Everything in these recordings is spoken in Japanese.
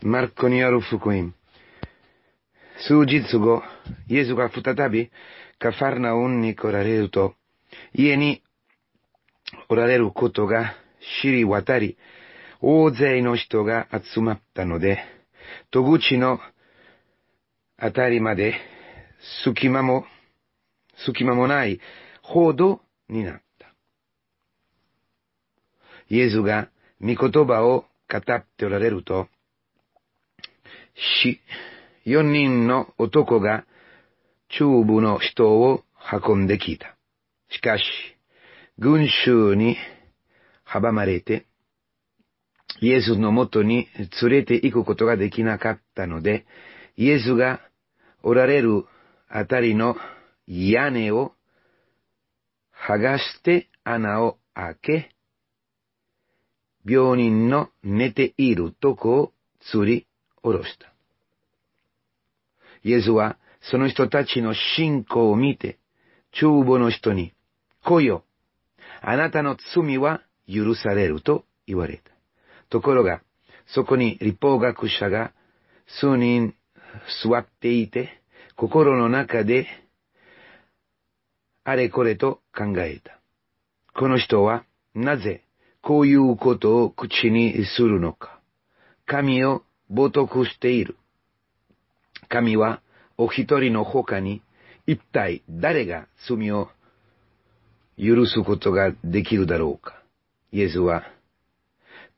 マルコニアル福音。数日後、イエスが再びカファルナウンに来られると、家におられることが知り渡り、大勢の人が集まったので、戸口のあたりまで隙間も、隙間もないほどになった。イエスが御言葉を語っておられると、死、四人の男が中部の人を運んできた。しかし、群衆に阻まれて、イエスのもとに連れて行くことができなかったので、イエスがおられるあたりの屋根を剥がして穴を開け、病人の寝ているとこを釣り下ろした。イエスはその人たちの信仰を見て、中部の人に、来いよ。あなたの罪は許されると言われた。ところが、そこに立法学者が数人座っていて、心の中で、あれこれと考えた。この人は、なぜ、こういうことを口にするのか。神を冒涜している。神はお一人の他に一体誰が罪を許すことができるだろうか。イエスは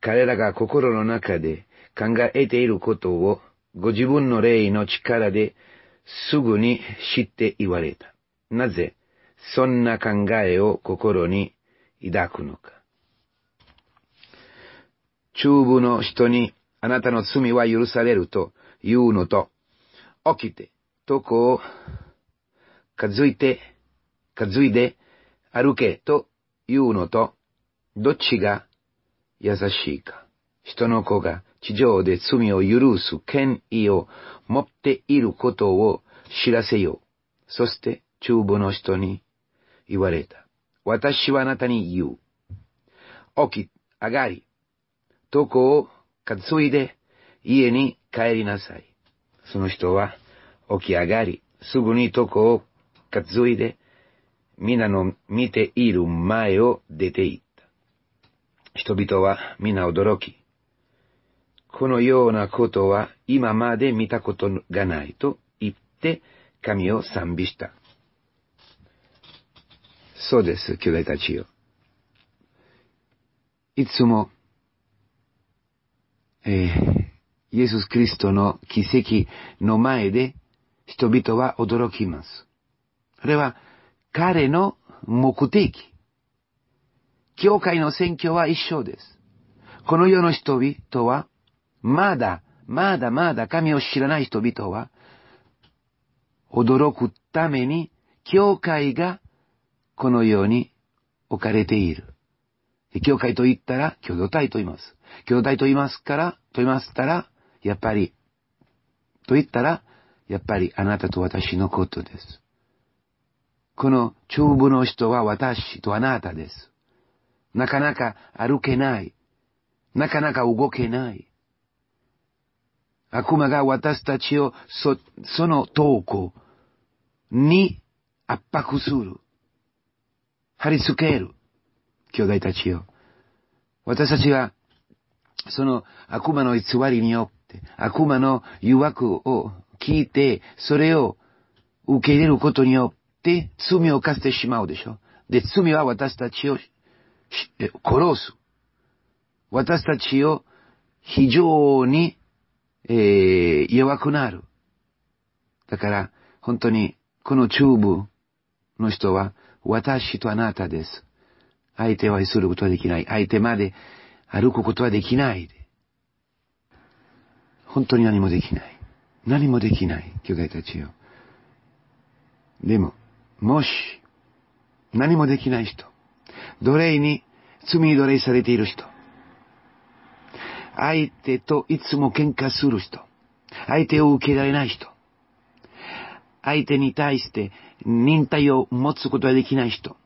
彼らが心の中で考えていることをご自分の霊の力ですぐに知って言われた。なぜそんな考えを心に抱くのか。中部の人にあなたの罪は許されると言うのと起きて、とこかずいて、ずいで、歩けというのと、どっちが優しいか。人の子が地上で罪を許す権威を持っていることを知らせよう。そして、中部の人に言われた。私はあなたに言う。起き、上がり。とこを担いで家に帰りなさい。その人は起き上がり、すぐに床を担いで、皆の見ている前を出て行った。人々は皆驚き、このようなことは今まで見たことがないと言って神を賛美した。そうです、兄弟たちよ。いつも、えー、イエス・キリストの奇跡の前で人々は驚きます。それは彼の目的。教会の選挙は一緒です。この世の人々は、まだ、まだまだ神を知らない人々は、驚くために、教会がこのように置かれている。教会と言ったら、共同体と言います。共同体と言いますから、と言いますたら、やっぱり、と言ったら、やっぱりあなたと私のことです。この長部の人は私とあなたです。なかなか歩けない。なかなか動けない。悪魔が私たちをそ、その投稿に圧迫する。貼り付ける。兄弟たちを。私たちは、その悪魔の偽りによって、悪魔の誘惑を聞いて、それを受け入れることによって罪を犯してしまうでしょ。で、罪は私たちを殺す。私たちを非常に、えー、弱くなる。だから、本当に、このチューブの人は、私とあなたです。相手を愛することはできない。相手まで歩くことはできない。本当に何もできない。何もできない、巨大たちよ。でも、もし、何もできない人、奴隷に、罪奴隷されている人、相手といつも喧嘩する人、相手を受けられない人、相手に対して忍耐を持つことができない人、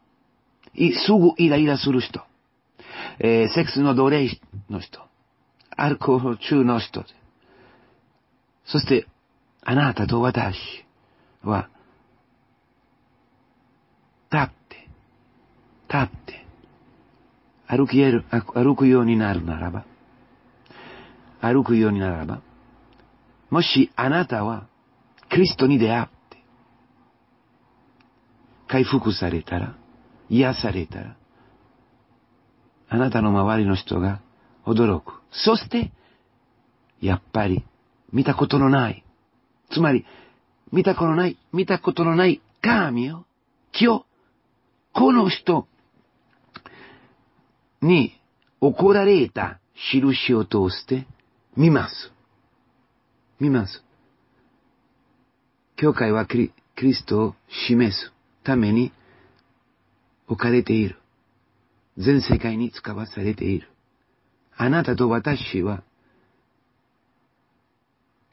すぐイライラする人、えー、セックスの奴隷の人、アルコール中の人、そして、あなたと私は、立って、立って、歩きる、歩くようになるならば、歩くようにならば、もしあなたは、クリストに出会って、回復されたら、癒されたら、あなたの周りの人が驚く。そして、やっぱり見たことのない。つまり、見たことのない、見たことのない神よ、木を、この人に怒られた印を通して見ます。見ます。教会はクリクリストを示すために置かれている。全世界に使わされている。あなたと私は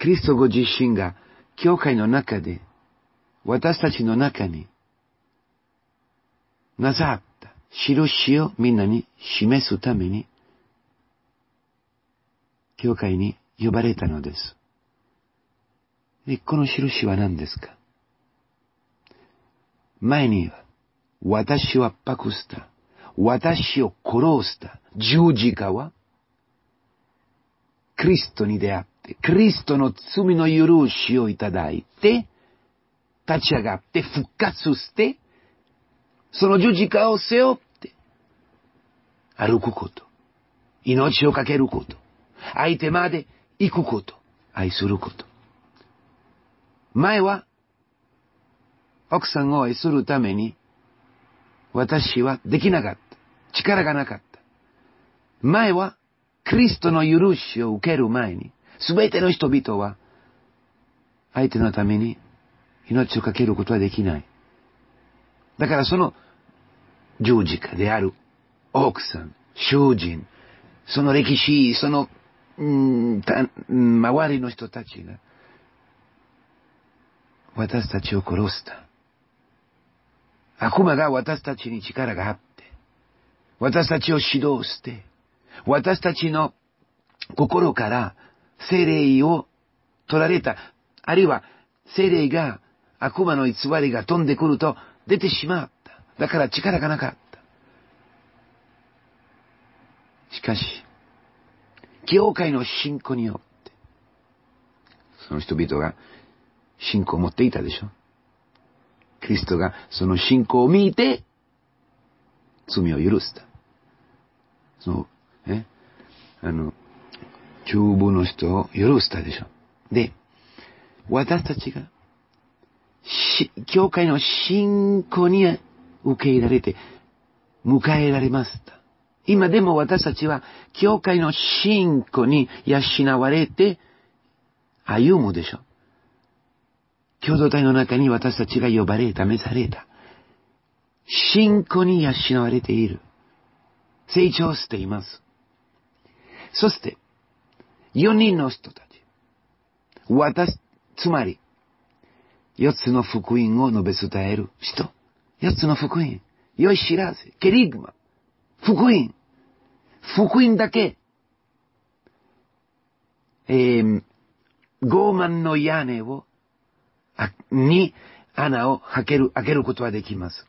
キリストご自身が、教会の中で、私たちの中に、なさった印をみんなに示すために、教会に呼ばれたのです。で、この印は何ですか前には、私はパクした。私を殺した。十字架は、クリストに出会った。クリストの罪の許しをいただいて、立ち上がって復活して、その十字架を背負って、歩くこと、命を懸けること、相手まで行くこと、愛すること。前は、奥さんを愛するために、私はできなかった。力がなかった。前は、クリストの許しを受ける前に、すべての人々は、相手のために命をかけることはできない。だからその十字架である奥さん、囚人、その歴史、その、んた周りの人たちが、私たちを殺した。悪魔が私たちに力があって、私たちを指導して、私たちの心から精霊を取られた、あるいは精霊が悪魔の偽りが飛んでくると出てしまった。だから力がなかった。しかし、教会の信仰によって、その人々が信仰を持っていたでしょ。キリストがその信仰を見て、罪を許した。その、えあの、中部の人を許したでしょ。で、私たちが、し、教会の信仰に受け入れられて、迎えられました。今でも私たちは、教会の信仰に養われて、歩むでしょ。共同体の中に私たちが呼ばれ、試された。信仰に養われている。成長しています。そして、4人の人たち。私、つまり、4つの福音を述べ伝える人。4つの福音。良い知らせ。ケリグマ。福音。福音だけ。えー、傲慢の屋根を、に穴を開ける、開けることはできます。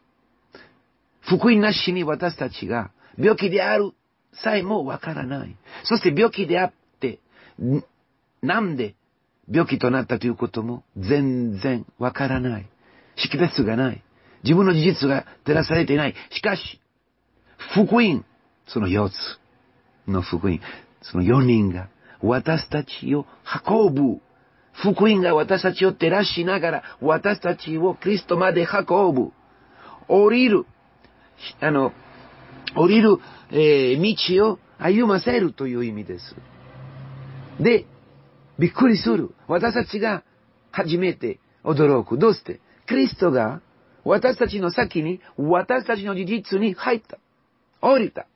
福音なしに私たちが病気であるさえもわからない。そして病気であっなんで病気となったということも全然わからない。識別がない。自分の事実が照らされていない。しかし、福音、その4つの福音、その4人が私たちを運ぶ。福音が私たちを照らしながら、私たちをクリストまで運ぶ。降りる、あの、降りる、えー、道を歩ませるという意味です。で、びっくりする。私たちが初めて驚く。どうしてクリストが私たちの先に、私たちの事実に入った。降りた。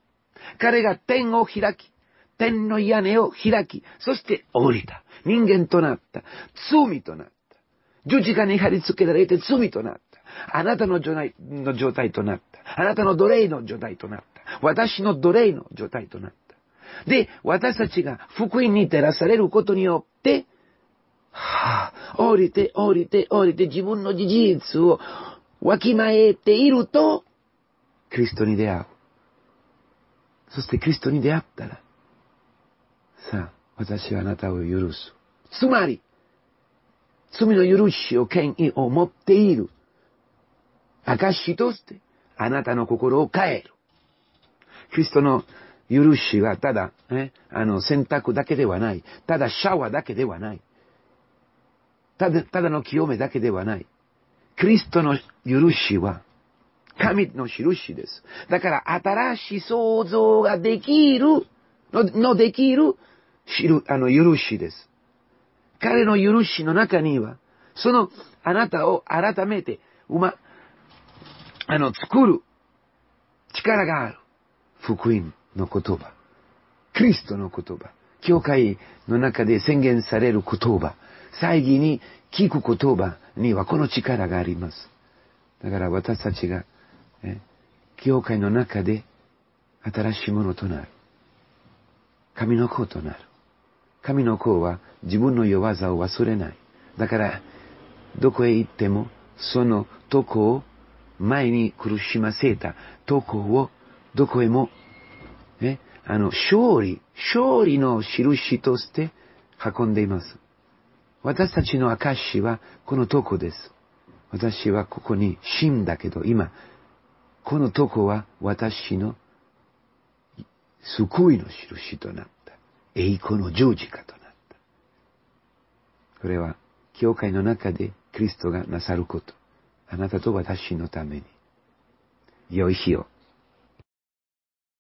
彼が天を開き、天の屋根を開き、そして降りた。人間となった。罪となった。十字架に貼り付けられて罪となった。あなたの状態の状態となった。あなたの奴隷の状態となった。私の奴隷の状態となった。で、私たちが福音に照らされることによって、はあ、降りて降りて降りて自分の事実をわきまえていると、クリストに出会う。そしてクリストに出会ったら、さあ、私はあなたを許す。つまり、罪の許しを権威を持っている。証として、あなたの心を変える。キリストの許しはただ、ね、あの、洗濯だけではない。ただシャワーだけではない。ただ、ただの清めだけではない。クリストの許しは、神の印です。だから、新しい創造ができる、の、のできる、知る、あの、許しです。彼の許しの中には、その、あなたを改めて、うま、あの、作る力がある。福音。の言葉、クリストの言葉、教会の中で宣言される言葉、最義に聞く言葉にはこの力があります。だから私たちが、え、教会の中で新しいものとなる。神の子となる。神の子は自分の弱さを忘れない。だから、どこへ行っても、そのとこを前に苦しませたとこをどこへもね、あの、勝利、勝利の印として運んでいます。私たちの証はこのとこです。私はここに死んだけど、今、このとこは私の救いの印となった。栄光の十字架となった。これは、教会の中でクリストがなさること。あなたと私のために。良い日を。